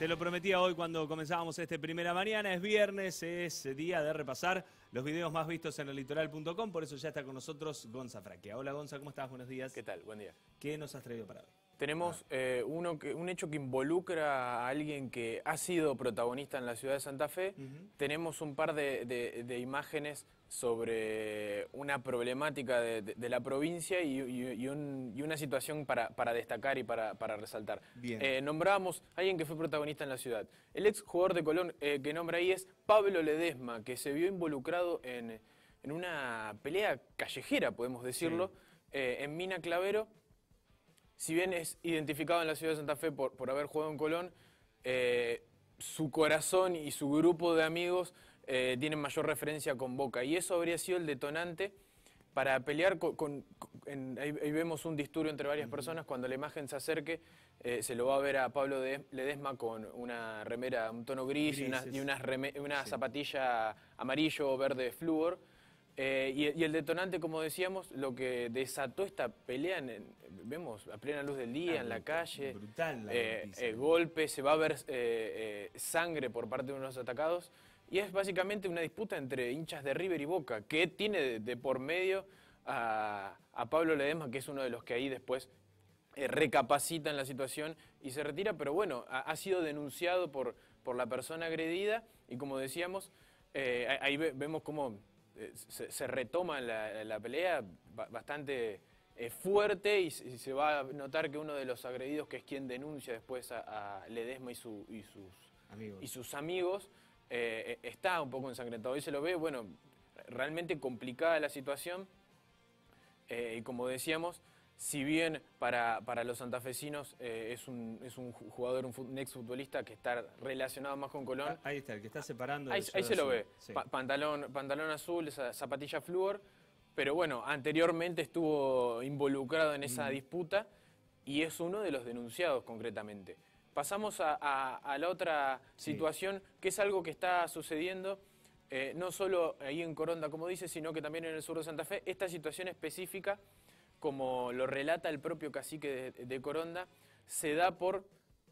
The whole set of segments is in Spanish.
Te lo prometía hoy cuando comenzábamos este primera mañana, es viernes, es día de repasar los videos más vistos en el litoral.com, por eso ya está con nosotros Gonza Fraquea. Hola Gonza, ¿cómo estás? Buenos días. ¿Qué tal? Buen día. ¿Qué nos has traído para hoy? Tenemos eh, un hecho que involucra a alguien que ha sido protagonista en la ciudad de Santa Fe. Tenemos un par de, imágenes sobre una problemática de, la provincia y, una situación para, destacar y para, resaltar. Bien. Eh, a alguien que fue protagonista en la ciudad. El ex jugador de Colón eh, que nombra ahí es Pablo Ledesma, que se vio involucrado en, una pelea callejera, podemos decirlo, en Mina Clavero si bien es identificado en la ciudad de Santa Fe por, haber jugado en Colón, eh, su corazón y su grupo de amigos eh, tienen mayor referencia con Boca. Y eso habría sido el detonante para pelear con... ahí, vemos un disturbio entre varias personas, cuando la imagen se acerque eh, se lo va a ver a Pablo de, Ledesma con una remera, un tono gris y una, zapatilla amarillo o verde flúor. Eh, y, el detonante, como decíamos, lo que desató esta pelea, en, vemos a plena luz del día, en la calle, brutal eh, eh, se va a ver sangre por parte de unos atacados, y es básicamente una disputa entre hinchas de River y Boca, que tiene de, por medio a, Pablo Ledesma, que es uno de los que ahí después recapacita en la situación y se retira, pero bueno, ha, sido denunciado por, por la persona agredida, y como decíamos, ahí vemos cómo se, retoma la, pelea bastante eh, fuerte y, se va a notar que uno de los agredidos, que es quien denuncia después a, Ledesma y, sus amigos, y sus amigos eh, eh, está un poco ensangrentado. Y se lo ve, bueno, realmente complicada la situación. y como decíamos, si bien para, los santafesinos eh, es, un, jugador, un, exfutbolista ex futbolista que está relacionado más con Colón. Ah, ahí está, el que está separando. Ahí, se lo ve. pantalón, pantalón azul, zapatilla flúor. Pero bueno, anteriormente estuvo involucrado en esa mm. disputa y es uno de los denunciados concretamente. Pasamos a, la otra situación, que es algo que está sucediendo eh, no solo ahí en Coronda, como dice, sino que también en el sur de Santa Fe. Esta situación específica como lo relata el propio cacique de, Coronda, se da por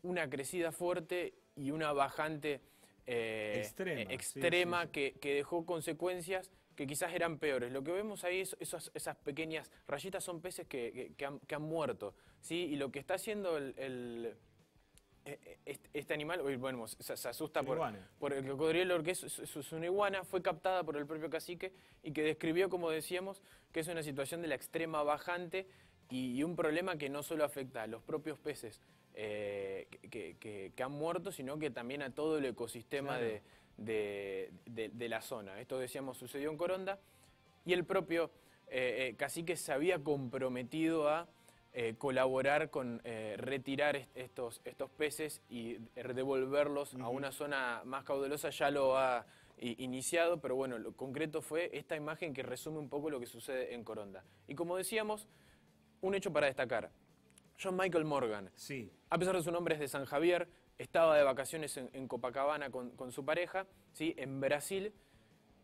una crecida fuerte y una bajante eh, extrema, que, dejó consecuencias que quizás eran peores. Lo que vemos ahí es esas, esas pequeñas rayitas son peces que, han, muerto. ¿sí? Y lo que está haciendo el eh, eh, este animal, bueno, se, asusta por, por, el cocodrilo, que es, una iguana, fue captada por el propio cacique y que describió, como decíamos, que es una situación de la extrema bajante y, un problema que no solo afecta a los propios peces eh, que, han muerto, sino que también a todo el ecosistema de, la zona. Esto, decíamos, sucedió en Coronda y el propio cacique se había comprometido a eh, colaborar con eh, retirar estos, estos peces y devolverlos a una zona más caudalosa ya lo ha iniciado, pero bueno, lo concreto fue esta imagen que resume un poco lo que sucede en Coronda. Y como decíamos, un hecho para destacar. John Michael Morgan, sí. a pesar de su nombre es de San Javier, estaba de vacaciones en, Copacabana con, con, su pareja, ¿sí? en Brasil,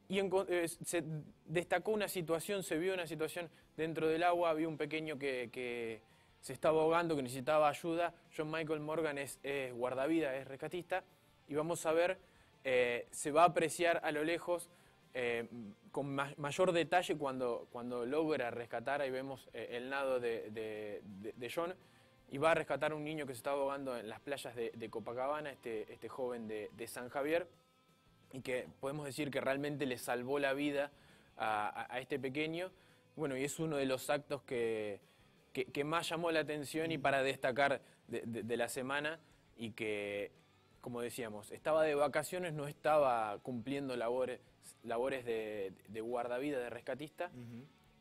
y eh, se destacó una situación, se vio una situación dentro del agua, había un pequeño que, se estaba ahogando, que necesitaba ayuda. John Michael Morgan es, guardavida, es rescatista, y vamos a ver, eh, se va a apreciar a lo lejos eh, con mayor detalle cuando, cuando logra rescatar, ahí vemos el nado de, de, John, y va a rescatar a un niño que se estaba ahogando en las playas de, Copacabana, este, este joven de San Javier y que podemos decir que realmente le salvó la vida a, este pequeño. Bueno, y es uno de los actos que, que, más llamó la atención y para destacar de, la semana y que, como decíamos, estaba de vacaciones, no estaba cumpliendo labores, labores de, guardavidas, guardavida, de rescatista,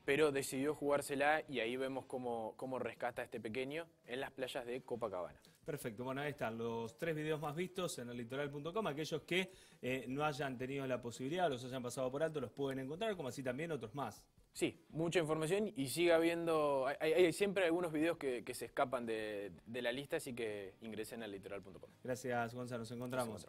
pero decidió jugársela y ahí vemos cómo, rescata a este pequeño en las playas de Copacabana. Perfecto, bueno, ahí están los tres videos más vistos en el litoral.com. Aquellos que eh, no hayan tenido la posibilidad, los hayan pasado por alto, los pueden encontrar, como así también otros más. Sí, mucha información y siga habiendo, hay, siempre algunos videos que, se escapan de, la lista, así que ingresen al litoral.com. Gracias Gonzalo, nos encontramos.